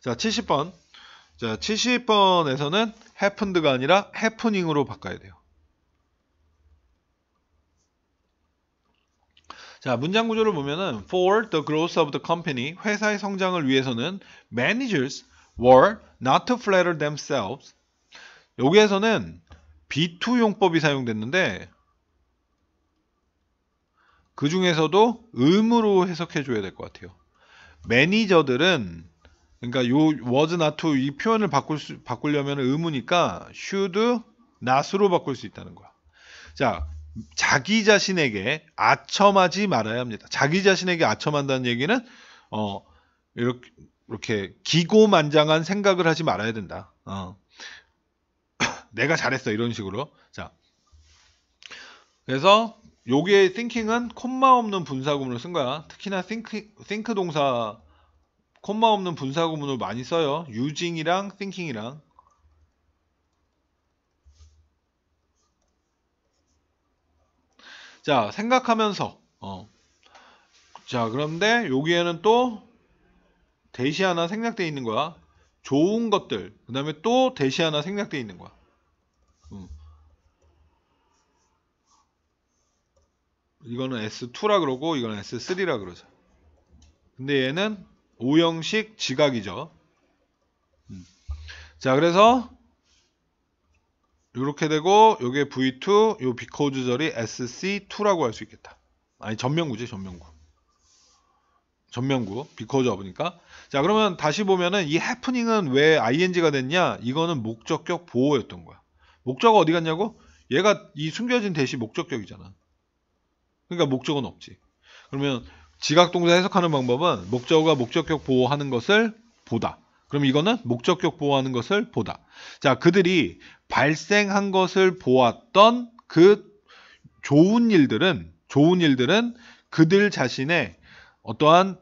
자 70번 자 70번에서는 happened가 아니라 happening으로 바꿔야 돼요 자 문장 구조를 보면은 for the growth of the company 회사의 성장을 위해서는 managers were not to flatter themselves 여기에서는 B2 용법이 사용됐는데 그 중에서도 음으로 해석해 줘야 될 것 같아요 매니저들은 그러니까 요 was not to 이 표현을 바꿀 수, 바꾸려면 의무니까 should not으로 바꿀 수 있다는 거야. 자, 자기 자신에게 아첨하지 말아야 합니다. 자기 자신에게 아첨한다는 얘기는 어 이렇게 이렇게 기고만장한 생각을 하지 말아야 된다. 어. 내가 잘했어 이런 식으로. 자, 그래서 요게 thinking은 콤마 없는 분사구문을 쓴 거야. 특히나 think think 동사 콤마 없는 분사 구문을 많이 써요. using이랑 thinking이랑 자 생각하면서 어. 자 그런데 여기에는 또 대시 하나 생략되어 있는 거야. 좋은 것들 그 다음에 또 대시 하나 생략되어 있는 거야. 음. 이거는 S2라 그러고 이거는 S3라 그러죠. 근데 얘는 오형식 지각이죠. 음. 자, 그래서 이렇게 되고 요게 V2, 요비코즈 절이 SC2라고 할 수 있겠다. 아니, 전면구지, 전면구. 전면구, 비코즈 a 어보니까. 자, 그러면 다시 보면은 이해프닝은왜 ing가 됐냐? 이거는 목적격 보호였던 거야. 목적어 어디 갔냐고? 얘가 이 숨겨진 대시 목적격이잖아. 그러니까 목적은 없지. 그러면 지각동사 해석하는 방법은 목적어가 목적격 보호하는 것을 보다. 그럼 이거는 목적격 보호하는 것을 보다. 자, 그들이 발생한 것을 보았던 그 좋은 일들은 좋은 일들은 그들 자신의 어떠한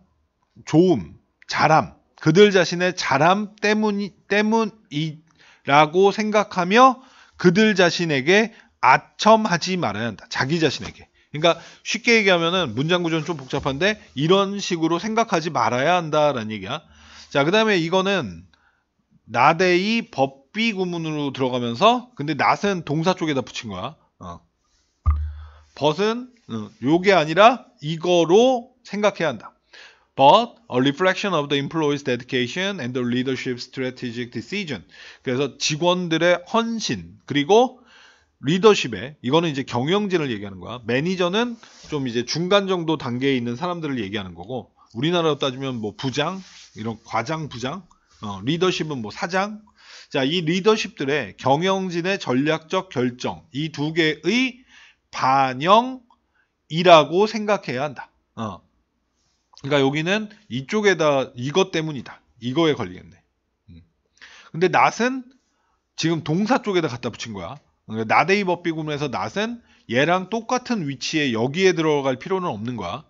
좋음, 자람, 그들 자신의 자람 때문이 때문이라고 생각하며 그들 자신에게 아첨하지 말아야 한다. 자기 자신에게. 그러니까 쉽게 얘기하면은 문장 구조는 좀 복잡한데 이런 식으로 생각하지 말아야 한다라는 얘기야. 자, 그다음에 이거는 나대이 법비 구문으로 들어가면서 근데 낫은 동사 쪽에다 붙인 거야. 어. 벗은 어, 요게 아니라 이거로 생각해야 한다. but a reflection of the employee's dedication and the l e a d e r s h i p strategic decision. 그래서 직원들의 헌신 그리고 리더십에 이거는 이제 경영진을 얘기하는 거야. 매니저는 좀 이제 중간 정도 단계에 있는 사람들을 얘기하는 거고 우리나라로 따지면 뭐 부장 이런 과장 부장 어, 리더십은 뭐 사장 자 이 리더십들의 경영진의 전략적 결정 이 두 개의 반영이라고 생각해야 한다. 어. 그러니까 여기는 이쪽에다 이것 때문이다. 이거에 걸리겠네. 음. 근데 낫은 지금 동사 쪽에다 갖다 붙인 거야. 나데이 버비구문에서 낫은 얘랑 똑같은 위치에 여기에 들어갈 필요는 없는 거야.